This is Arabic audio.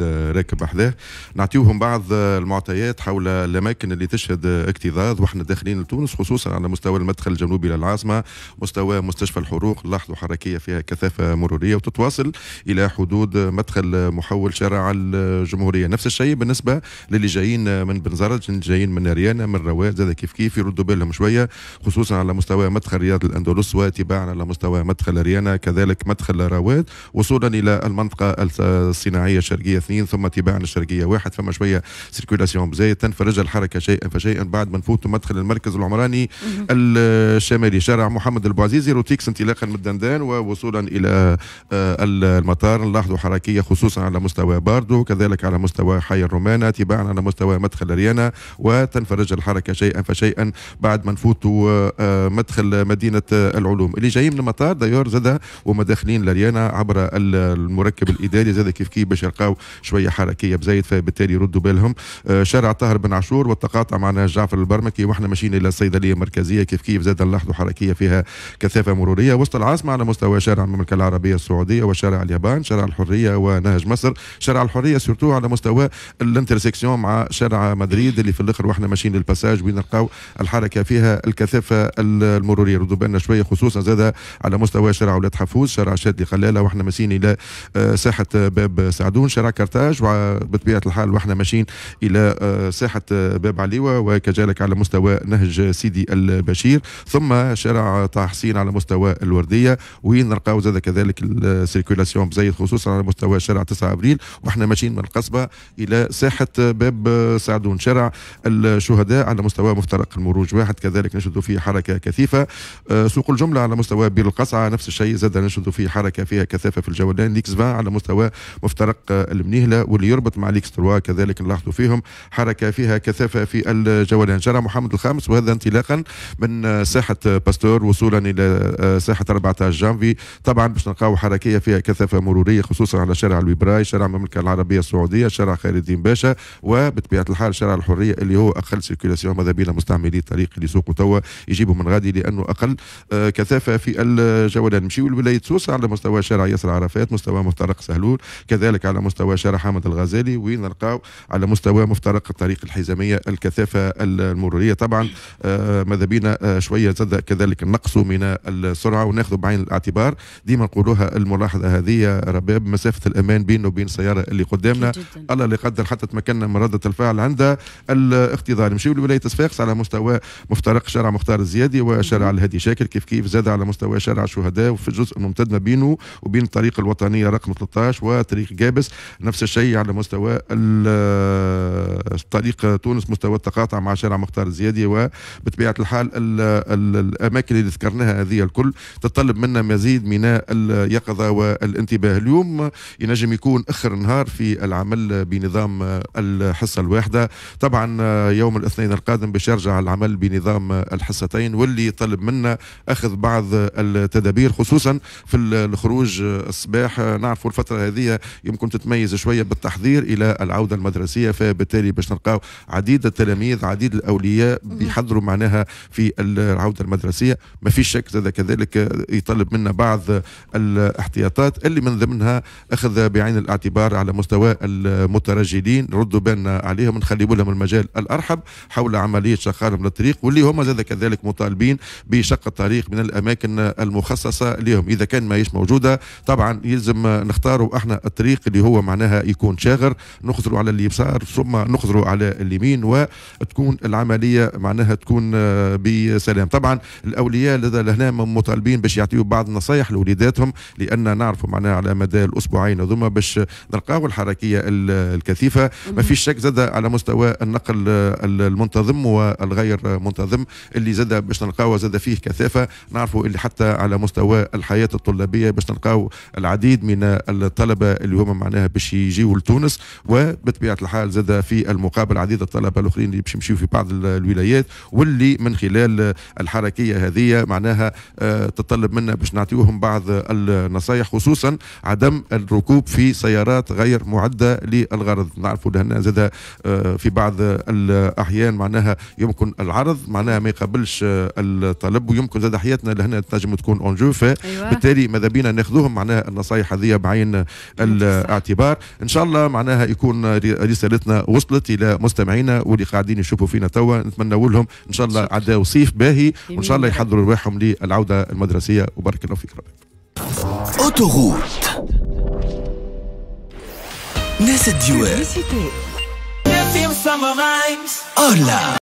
واحد راكب أحداه نعطيوهم بعض المعطيات حول الأماكن اللي تشهد اكتظاظ وإحنا داخلين لتونس خصوصا على مستوى المدخل الجنوبي للعاصمة مستوى مستشفى الحروق لاحظوا حركية فيها كثافة مرورية وتتواصل إلى حدود مدخل محول شارع الجمهورية نفس الشيء بالنسبة للي جايين من بنزرت جايين من ريانا من رواد زاد كيف كيف يردوا بالهم شوية خصوصا على مستوى مدخل رياض الأندلس وتباعا على مستوى مدخل ريانا كذلك مدخل رواد وصولا إلى المنطقة الصناعية الشرقية اثنين ثم تباعا للشرقيه واحد فما شويه سيركولاسيون بزايد تنفرج الحركه شيئا فشيئا بعد ما نفوتوا مدخل المركز العمراني الشمالي شارع محمد البوعزيزي روتيكس انطلاقا من الدندان ووصولا الى آه، المطار نلاحظوا حركيه خصوصا على مستوى باردو كذلك على مستوى حي الرومانه تباعا على مستوى مدخل ريانا وتنفرج الحركه شيئا فشيئا بعد ما نفوتوا آه، مدخل مدينه آه، العلوم اللي جايين من المطار دايور زاد ومداخلين لريانا عبر المركب الاداري زاد كيف كيف باش يلقاو شويه حركيه بزايد فبالتالي يردوا بالهم آه، شارع طاهر بن عاشور والتقاطع معنا جعفر البرمكي واحنا ماشيين الى الصيدليه المركزيه كيف كيف زاد نلاحظوا حركيه فيها كثافه مروريه وسط العاصمه على مستوى شارع المملكه العربيه السعوديه وشارع اليابان شارع الحريه ونهج مصر شارع الحريه سورتو على مستوى الانترسيكسيون مع شارع مدريد اللي في الاخر واحنا ماشيين للباساج وين نلقاو الحركه فيها الكثافه المروريه ردوا بالنا شويه خصوصا زاد على مستوى شارع ولاد حفوز شارع شادي قلاله واحنا ماشيين الى آه، ساحه باب سعدون شارع كرتاج وبطبيعه الحال واحنا ماشيين الى آه، ساحه آه، باب عليوه وكذلك على مستوى نهج سيدي البشير ثم شارع طه حسين على مستوى الورديه وين نلقاو زاد كذلك السيركولاسيون بزيد خصوصا على مستوى شارع 9 ابريل واحنا ماشيين من القصبه الى ساحه آه، باب سعدون شارع الشهداء على مستوى مفترق المروج واحد كذلك نشدوا فيه حركه كثيفه سوق الجمله على مستوى بير القصعه نفس الشيء زاد نشدوا فيه حركه فيها كثافه في الجولان ليكس على مستوى مفترق المنين. النهله واللي يربط مع ليكس تروا كذلك نلاحظوا فيهم حركه فيها كثافه في الجولان يعني جرى محمد الخامس وهذا انطلاقا من ساحه باستور وصولا الى ساحه 14 جانفي طبعا باش نلقاو حركيه فيها كثافه مروريه خصوصا على شارع الويبراي شارع المملكه العربيه السعوديه شارع خالد الدين باشا وبطبيعه الحال شارع الحريه اللي هو اقل سيركيلاسيون ماذا بينا مستعملي الطريق اللي يسوقوا توا يجيبوا من غادي لانه اقل آه، كثافه في الجولان يعني نمشيو لولايه سوسه على مستوى شارع ياسر عرفات مستوى مفترق سهلول كذلك على مستوى شارع حامد الغزالي ونلقاو على مستوى مفترق الطريق الحزاميه الكثافه المروريه طبعا آه، ماذا بينا آه، شويه زاد كذلك النقص من السرعه وناخذ بعين الاعتبار ديما نقولوها الملاحظه هذه رباب مسافه الامان بينه وبين السياره اللي قدامنا الله اللي قدر حتى تمكننا من رده الفعل عند الاختضار نمشيو لولايه صفاقس على مستوى مفترق شارع مختار الزيادي وشارع الهادي شاكر كيف كيف زاد على مستوى شارع الشهداء وفي الجزء الممتد ما بينه وبين الطريق الوطنيه رقم 13 وطريق جابس نفس الشيء على مستوى طريق تونس مستوى التقاطع مع شارع مختار الزيادي وبطبيعه الحال الاماكن اللي ذكرناها هذه الكل تتطلب منا مزيد من اليقظه والانتباه اليوم ينجم يكون اخر نهار في العمل بنظام الحصه الواحده طبعا يوم الاثنين القادم باش يرجع العمل بنظام الحصتين واللي طلب منا اخذ بعض التدابير خصوصا في الخروج الصباح نعرفوا الفتره هذه يمكن تتميز شويه بالتحضير الى العوده المدرسيه فبالتالي باش نلقاو عديد التلاميذ عديد الاولياء بيحضروا معناها في العوده المدرسيه ما فيش شك هذا كذلك يطلب منا بعض الاحتياطات اللي من ضمنها اخذ بعين الاعتبار على مستوى المترجلين ردوا بالنا عليهم نخلي لهم المجال الارحب حول عمليه شقارهم للطريق واللي هم زاد كذلك مطالبين بشق الطريق من الاماكن المخصصه لهم اذا كان ما هيش موجوده طبعا يلزم نختاروا احنا الطريق اللي هو معناه معناها يكون شاغر نخزروا على اليسار ثم نخزروا على اليمين وتكون العملية معناها تكون آه، بسلام طبعا الأولياء لذا لهنا مطالبين باش يعطيوا بعض النصايح لوليداتهم لأن نعرفوا معناها على مدى الأسبوعين هذوما باش نلقاو الحركية الكثيفة ما فيش شك زاد على مستوى النقل آه، المنتظم والغير منتظم اللي زاد باش نلقاو زاد فيه كثافة نعرفوا اللي حتى على مستوى الحياة الطلابية باش نلقاو العديد من الطلبة اللي هما معناها باش يجيو لتونس وبطبيعه الحال زاد في المقابل عديد الطلبه الاخرين اللي باش يمشيو في بعض الولايات واللي من خلال الحركيه هذه معناها آه، تطلب منا باش نعطيوهم بعض النصائح خصوصا عدم الركوب في سيارات غير معده للغرض نعرفوا لان زاد آه، في بعض الاحيان معناها يمكن العرض معناها ما يقبلش آه، الطلب ويمكن زاد حياتنا لهنا تنجم تكون اونجو أيوة. فبالتالي ماذا بينا ناخذوهم معناها النصائح هذه بعين الاعتبار ان شاء الله معناها يكون رسالتنا وصلت الى مستمعينا واللي قاعدين يشوفوا فينا توا نتمنى لهم ان شاء الله عداو وصيف باهي وان شاء الله يحضروا رواحهم للعوده المدرسيه وبارك الله فيك اوتوغوت ناس الديوان